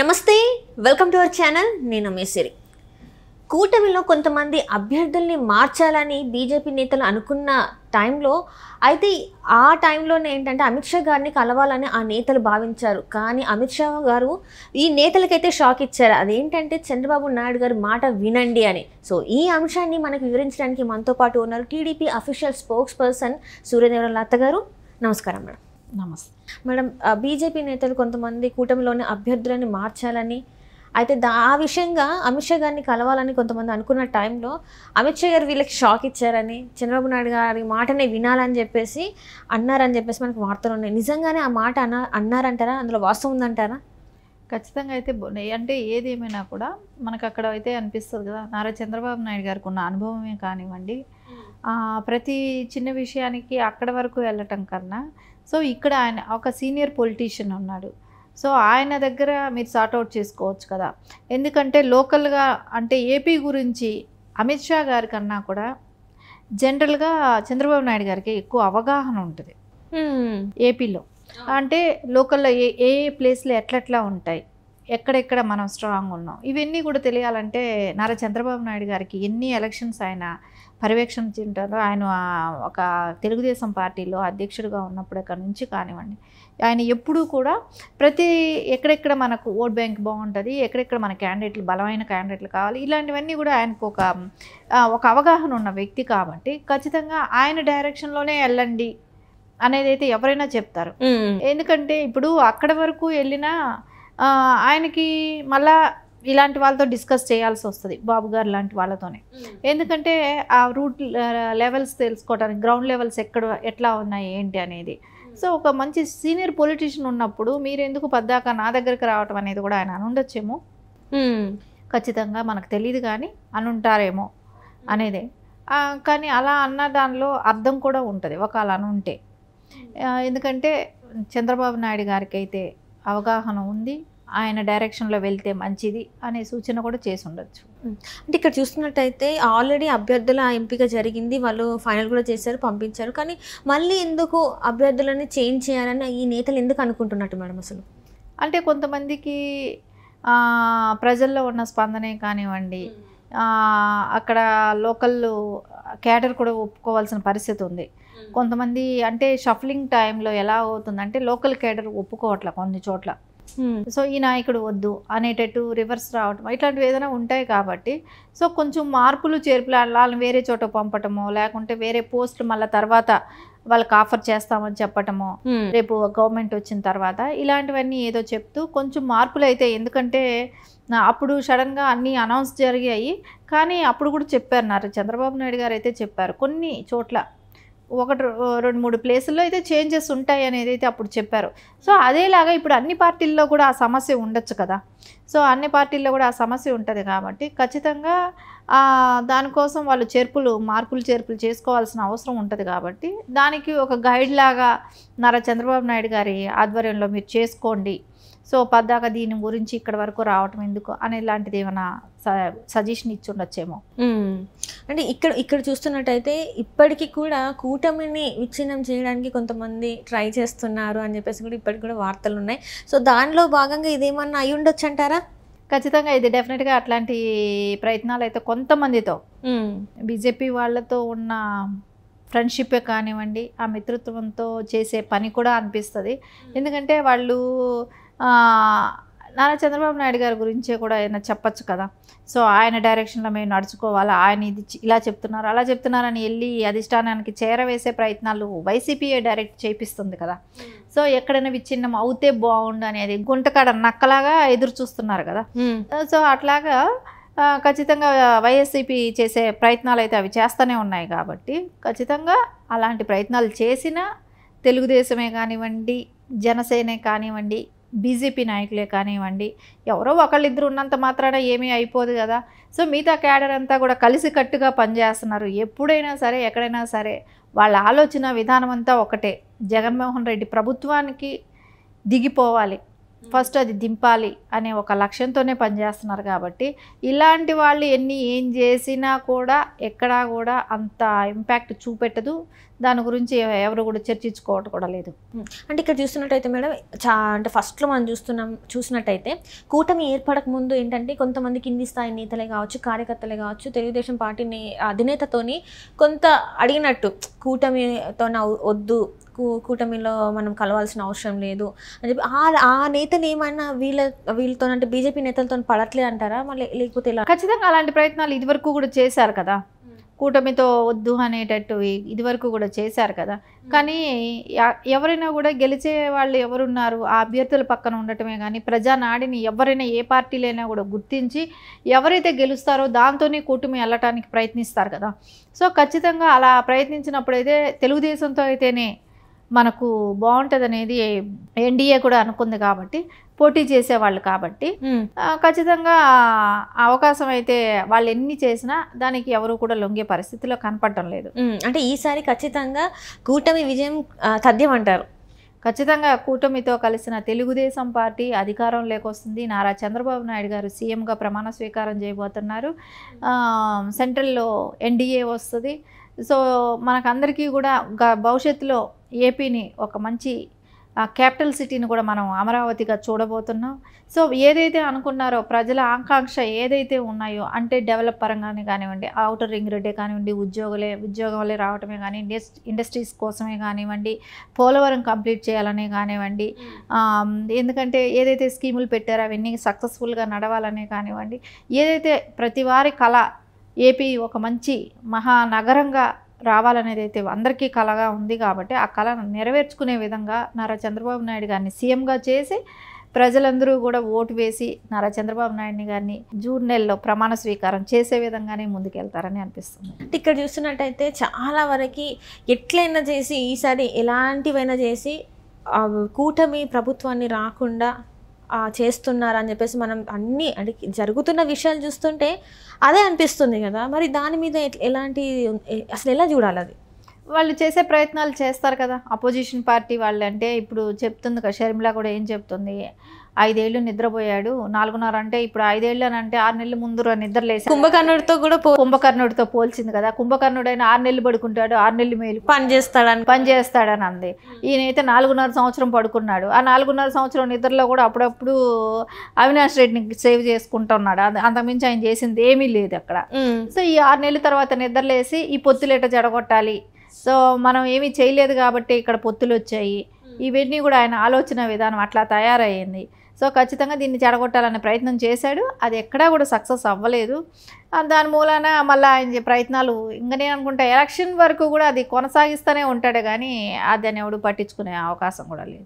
నమస్తే welcome to our channel నేను మేసిరి కూటమిలో కొంతమంది అభ్యర్థుల్ని మార్చాలని బీజేపీ నేతలు అనుకున్న టైంలో అయితే ఆ టైంలోనే ఏంటంటే అమిత్ షా గారిని కలవాలని ఆ నేతలు భావించారు కానీ అమిత్ షా గారు ఈ నేతలకైతే షాక్ ఇచ్చారు అదేంటంటే చంద్రబాబు నాయుడు గారి మాట వినండి అని సో ఈ అంశాన్ని మనకు వివరించడానికి మనతో పాటు ఉన్నారు టీడీపీ అఫీషియల్ స్పోక్స్ పర్సన్ సూర్యదేవరాల అత్తగారు నమస్కారం మేడం నమస్తే మేడం బీజేపీ నేతలు కొంతమంది కూటమిలోని అభ్యర్థులని మార్చాలని అయితే దా ఆ విషయంగా అమిత్ షా గారిని కలవాలని కొంతమంది అనుకున్న టైంలో అమిత్ షా గారు వీళ్ళకి షాక్ ఇచ్చారని చంద్రబాబు నాయుడు గారి మాటనే వినాలని చెప్పేసి అన్నారని చెప్పేసి మనకు వార్తలు ఉన్నాయి నిజంగానే ఆ మాట అన్న అన్నారంటారా అందులో వాస్తవం ఉందంటారా ఖచ్చితంగా అయితే అంటే ఏమైనా కూడా మనకు అక్కడ అయితే అనిపిస్తుంది కదా నారా చంద్రబాబు నాయుడు గారికి ఉన్న అనుభవమే కానివ్వండి ప్రతి చిన్న విషయానికి అక్కడ వరకు వెళ్ళటం కన్నా సో ఇక్కడ ఆయన ఒక సీనియర్ పొలిటీషియన్ ఉన్నాడు సో ఆయన దగ్గర మీరు సార్ట్అవుట్ చేసుకోవచ్చు కదా ఎందుకంటే లోకల్గా అంటే ఏపీ గురించి అమిత్ షా గారి కన్నా కూడా జనరల్గా చంద్రబాబు నాయుడు గారికి ఎక్కువ అవగాహన ఉంటుంది ఏపీలో అంటే లోకల్లో ఏ ఏ ప్లేస్లు ఎట్లెట్లా ఉంటాయి ఎక్కడెక్కడ మనం స్ట్రాంగ్ ఉన్నాం ఇవన్నీ కూడా తెలియాలంటే నారా చంద్రబాబు నాయుడు గారికి ఎన్ని ఎలక్షన్స్ ఆయన పర్యవేక్షణ పర్యవేక్షించారో ఆయన ఒక తెలుగుదేశం పార్టీలో అధ్యక్షుడిగా ఉన్నప్పుడు అక్కడ నుంచి కానివ్వండి ఆయన ఎప్పుడూ కూడా ప్రతి ఎక్కడెక్కడ మనకు ఓట్ బ్యాంక్ బాగుంటుంది ఎక్కడెక్కడ మన క్యాండిడేట్లు బలమైన క్యాండిడేట్లు కావాలి ఇలాంటివన్నీ కూడా ఆయనకు ఒక ఒక అవగాహన ఉన్న వ్యక్తి కాబట్టి ఖచ్చితంగా ఆయన డైరెక్షన్లోనే వెళ్ళండి అనేది అయితే ఎవరైనా చెప్తారు ఎందుకంటే ఇప్పుడు అక్కడ వరకు వెళ్ళినా ఆయనకి మళ్ళా ఇలాంటి వాళ్ళతో డిస్కస్ చేయాల్సి వస్తుంది బాబు గారు లాంటి వాళ్ళతోనే ఎందుకంటే ఆ రూట్ లెవెల్స్ తెలుసుకోవటానికి గ్రౌండ్ లెవెల్స్ ఎక్కడ ఎట్లా ఉన్నాయి ఏంటి అనేది సో ఒక మంచి సీనియర్ పొలిటీషియన్ ఉన్నప్పుడు మీరు ఎందుకు పద్దాక నా దగ్గరికి రావటం అనేది కూడా ఆయన అనుండొచ్చేమో ఖచ్చితంగా మనకు తెలియదు కానీ అనుంటారేమో అనేదే కానీ అలా అన్న దానిలో అర్థం కూడా ఉంటుంది ఒక అలా అనుంటే ఎందుకంటే చంద్రబాబు నాయుడు గారికి అయితే అవగాహన ఉంది ఆయన డైరెక్షన్లో వెళ్తే మంచిది అనే సూచన కూడా చేసి ఉండొచ్చు అంటే ఇక్కడ చూస్తున్నట్టయితే ఆల్రెడీ అభ్యర్థుల ఎంపిక జరిగింది వాళ్ళు ఫైనల్ కూడా చేశారు పంపించారు కానీ మళ్ళీ ఎందుకు అభ్యర్థులని చేంజ్ చేయాలని ఈ నేతలు ఎందుకు అనుకుంటున్నట్టు మేడం అసలు అంటే కొంతమందికి ప్రజల్లో ఉన్న స్పందనే కానివ్వండి అక్కడ లోకల్ క్యాడర్ కూడా ఒప్పుకోవాల్సిన పరిస్థితి ఉంది కొంతమంది అంటే షఫ్లింగ్ టైంలో ఎలా అవుతుందంటే లోకల్ కేడర్ ఒప్పుకోవట్ల కొన్ని చోట్ల సో ఈ నాయకుడు వద్దు అనేటట్టు రివర్స్ రావటం ఇట్లాంటివి ఏదైనా ఉంటాయి కాబట్టి సో కొంచెం మార్పులు చేర్పులు వాళ్ళని వేరే చోట పంపటము లేకుంటే వేరే పోస్టులు మళ్ళీ తర్వాత వాళ్ళకి ఆఫర్ చేస్తామని చెప్పటము రేపు గవర్నమెంట్ వచ్చిన తర్వాత ఇలాంటివన్నీ ఏదో చెప్తూ కొంచెం మార్పులు అయితే ఎందుకంటే అప్పుడు సడన్గా అన్నీ అనౌన్స్ జరిగాయి కానీ అప్పుడు కూడా చెప్పారు నారా చంద్రబాబు నాయుడు గారు అయితే చెప్పారు కొన్ని చోట్ల ఒకటి రెండు మూడు ప్లేసుల్లో అయితే చేంజెస్ ఉంటాయి అనేది అయితే అప్పుడు చెప్పారు సో అదేలాగా ఇప్పుడు అన్ని పార్టీల్లో కూడా ఆ సమస్య ఉండొచ్చు కదా సో అన్ని పార్టీల్లో కూడా ఆ సమస్య ఉంటుంది కాబట్టి ఖచ్చితంగా దానికోసం వాళ్ళు చేర్పులు మార్పులు చేర్పులు చేసుకోవాల్సిన అవసరం ఉంటుంది కాబట్టి దానికి ఒక గైడ్ లాగా నారా చంద్రబాబు నాయుడు గారి ఆధ్వర్యంలో మీరు చేసుకోండి సో పద్దాక దీని గురించి ఇక్కడ వరకు రావటం ఎందుకు అనే ఇలాంటిది ఏమైనా సజెషన్ ఇచ్చి ఉండొచ్చేమో అంటే ఇక్కడ ఇక్కడ చూస్తున్నట్టయితే ఇప్పటికీ కూడా కూటమిని విచ్ఛిన్నం చేయడానికి కొంతమంది ట్రై చేస్తున్నారు అని చెప్పేసి కూడా ఇప్పటికి కూడా వార్తలు ఉన్నాయి సో దానిలో భాగంగా ఇదేమన్నా అయ్యి ఉండొచ్చు అంటారా ఖచ్చితంగా ఇది డెఫినెట్గా అట్లాంటి ప్రయత్నాలు అయితే కొంతమందితో బీజేపీ వాళ్ళతో ఉన్న ఫ్రెండ్షిప్ కానివ్వండి ఆ మిత్రత్వంతో చేసే పని కూడా అనిపిస్తుంది ఎందుకంటే వాళ్ళు నారా చంద్రబాబు నాయుడు గారి గురించే కూడా ఏదైనా చెప్పచ్చు కదా సో ఆయన డైరెక్షన్లో మేము నడుచుకోవాలా ఆయన ఇది ఇలా చెప్తున్నారు అలా చెప్తున్నారని వెళ్ళి అధిష్టానానికి చేరవేసే ప్రయత్నాలు వైసీపీఏ డైరెక్ట్ చేపిస్తుంది కదా సో ఎక్కడైనా విచ్ఛిన్నం అవుతే బాగుండు అనేది గుంటకాడ నక్కలాగా ఎదురు చూస్తున్నారు కదా సో అట్లాగా ఖచ్చితంగా వైఎస్సీపీ చేసే ప్రయత్నాలు అయితే అవి చేస్తూనే ఉన్నాయి కాబట్టి ఖచ్చితంగా అలాంటి ప్రయత్నాలు చేసినా తెలుగుదేశమే కానివ్వండి జనసేనే కానివ్వండి బీజేపీ నాయకులే కానివ్వండి ఎవరో ఒకళ్ళిద్దరు ఉన్నంత మాత్రాన ఏమీ అయిపోదు కదా సో మిగతా క్యాడర్ అంతా కూడా కలిసికట్టుగా పనిచేస్తున్నారు ఎప్పుడైనా సరే ఎక్కడైనా సరే వాళ్ళ ఆలోచన విధానం అంతా ఒకటే జగన్మోహన్ రెడ్డి ప్రభుత్వానికి దిగిపోవాలి ఫస్ట్ అది దింపాలి అనే ఒక లక్ష్యంతోనే పనిచేస్తున్నారు కాబట్టి ఇలాంటి వాళ్ళు ఎన్ని ఏం చేసినా కూడా ఎక్కడా కూడా అంత ఇంపాక్ట్ చూపెట్టదు దాని గురించి ఎవరు కూడా చర్చించుకోవటం కూడా లేదు అంటే ఇక్కడ చూస్తున్నట్టయితే మేడం చా అంటే ఫస్ట్లో మనం చూస్తున్నాం చూసినట్టయితే కూటమి ఏర్పడక ముందు ఏంటంటే కొంతమంది కింది స్థాయి నేతలే కావచ్చు కార్యకర్తలే కావచ్చు తెలుగుదేశం పార్టీని అధినేతతోని కొంత అడిగినట్టు కూటమితో వద్దు కూటమిలో మనం కలవాల్సిన అవసరం లేదు అని చెప్పి ఆ నేతలు ఏమైనా వీళ్ళ వీళ్ళతో అంటే బీజేపీ నేతలతో పడట్లేదు అంటారా మళ్ళీ లేకపోతే ఇలా ఖచ్చితంగా అలాంటి ప్రయత్నాలు ఇదివరకు కూడా చేశారు కదా కూటమితో వద్దు అనేటట్టు ఇదివరకు కూడా చేశారు కదా కానీ ఎవరైనా కూడా గెలిచే వాళ్ళు ఎవరున్నారు ఆ అభ్యర్థుల పక్కన ఉండటమే కానీ ప్రజానాడిని ఎవరైనా ఏ పార్టీలైనా కూడా గుర్తించి ఎవరైతే గెలుస్తారో దాంతోనే కూటమి వెళ్ళటానికి ప్రయత్నిస్తారు కదా సో ఖచ్చితంగా అలా ప్రయత్నించినప్పుడైతే తెలుగుదేశంతో అయితేనే మనకు బాగుంటుంది అనేది ఎన్డీఏ కూడా అనుకుంది కాబట్టి పోటీ చేసేవాళ్ళు కాబట్టి ఖచ్చితంగా అవకాశం అయితే వాళ్ళు ఎన్ని చేసినా దానికి ఎవరు కూడా లొంగే పరిస్థితిలో కనపడటం లేదు అంటే ఈసారి ఖచ్చితంగా కూటమి విజయం తథ్యం అంటారు ఖచ్చితంగా కూటమితో కలిసిన తెలుగుదేశం పార్టీ అధికారం లేకొస్తుంది నారా చంద్రబాబు నాయుడు గారు సీఎంగా ప్రమాణ స్వీకారం చేయబోతున్నారు సెంట్రల్లో ఎన్డీఏ వస్తుంది సో మనకందరికీ కూడా భవిష్యత్తులో ఏపీని ఒక మంచి క్యాపిటల్ సిటీని కూడా మనం అమరావతిగా చూడబోతున్నాం సో ఏదైతే అనుకున్నారో ప్రజల ఆకాంక్ష ఏదైతే ఉన్నాయో అంటే డెవలప్ పరంగానే కానివ్వండి అవుటర్ రింగ్ రోడ్డే కానివ్వండి ఉద్యోగులే ఉద్యోగాలే రావటమే కానీ ఇండస్ట్రీస్ కోసమే కానివ్వండి పోలవరం కంప్లీట్ చేయాలనే కానివ్వండి hmm. ఎందుకంటే ఏదైతే స్కీములు పెట్టారో అవన్నీ సక్సెస్ఫుల్గా నడవాలనే కానివ్వండి ఏదైతే ప్రతి వారి కళ ఏపీ ఒక మంచి మహానగరంగా రావాలనేది అయితే అందరికీ కళగా ఉంది కాబట్టి ఆ కళను నెరవేర్చుకునే విధంగా నారా చంద్రబాబు నాయుడు గారిని సీఎంగా చేసి ప్రజలందరూ కూడా ఓటు వేసి నారా చంద్రబాబు నాయుడిని గారిని జూన్ నెలలో ప్రమాణ స్వీకారం చేసే విధంగానే ముందుకెళ్తారని అనిపిస్తుంది అంటే ఇక్కడ చూస్తున్నట్టయితే చాలా వరకు ఎట్లయినా చేసి ఈసారి ఎలాంటివైనా చేసి కూటమి ప్రభుత్వాన్ని రాకుండా చేస్తున్నారు అని చెప్పేసి మనం అన్నీ అంటే జరుగుతున్న విషయాలు చూస్తుంటే అదే అనిపిస్తుంది కదా మరి దాని మీద ఎలాంటి అసలు ఎలా చూడాలి అది వాళ్ళు చేసే ప్రయత్నాలు చేస్తారు కదా అపోజిషన్ పార్టీ వాళ్ళు అంటే ఇప్పుడు చెప్తుంది కదా షర్మిల కూడా ఏం చెప్తుంది ఐదేళ్లు నిద్రపోయాడు నాలుగున్నర అంటే ఇప్పుడు ఐదేళ్ళు అని అంటే ఆరు నెలలు ముందు నిద్ర లేసి కుంభకర్ణుడితో కూడా కుంభకర్ణుడితో పోల్చింది కదా కుంభకర్ణుడు అయినా ఆరు నెలలు పడుకుంటాడు ఆరు నెలలు మేలు పని చేస్తాడని పని చేస్తాడని అంది ఈయనైతే నాలుగున్నర సంవత్సరం పడుకున్నాడు ఆ నాలుగున్నర సంవత్సరం నిద్రలో కూడా అప్పుడప్పుడు అవినాష్ రెడ్డిని సేవ్ చేసుకుంటున్నాడు అంతకుమించి ఆయన చేసింది ఏమీ లేదు అక్కడ సో ఈ ఆరు నెలల తర్వాత నిద్రలేసి ఈ పొత్తులేట జడగొట్టాలి సో మనం ఏమీ చేయలేదు కాబట్టి ఇక్కడ పొత్తులు వచ్చాయి ఇవన్నీ కూడా ఆయన ఆలోచన విధానం అట్లా తయారయ్యింది సో ఖచ్చితంగా దీన్ని చెడగొట్టాలనే ప్రయత్నం చేశాడు అది ఎక్కడా కూడా సక్సెస్ అవ్వలేదు దాని మూలాన మళ్ళీ ఆయన ప్రయత్నాలు ఇంకా నేను అనుకుంటా ఎలక్షన్ వరకు కూడా అది కొనసాగిస్తూనే ఉంటాడు కానీ అది ఎవడు పట్టించుకునే అవకాశం కూడా లేదు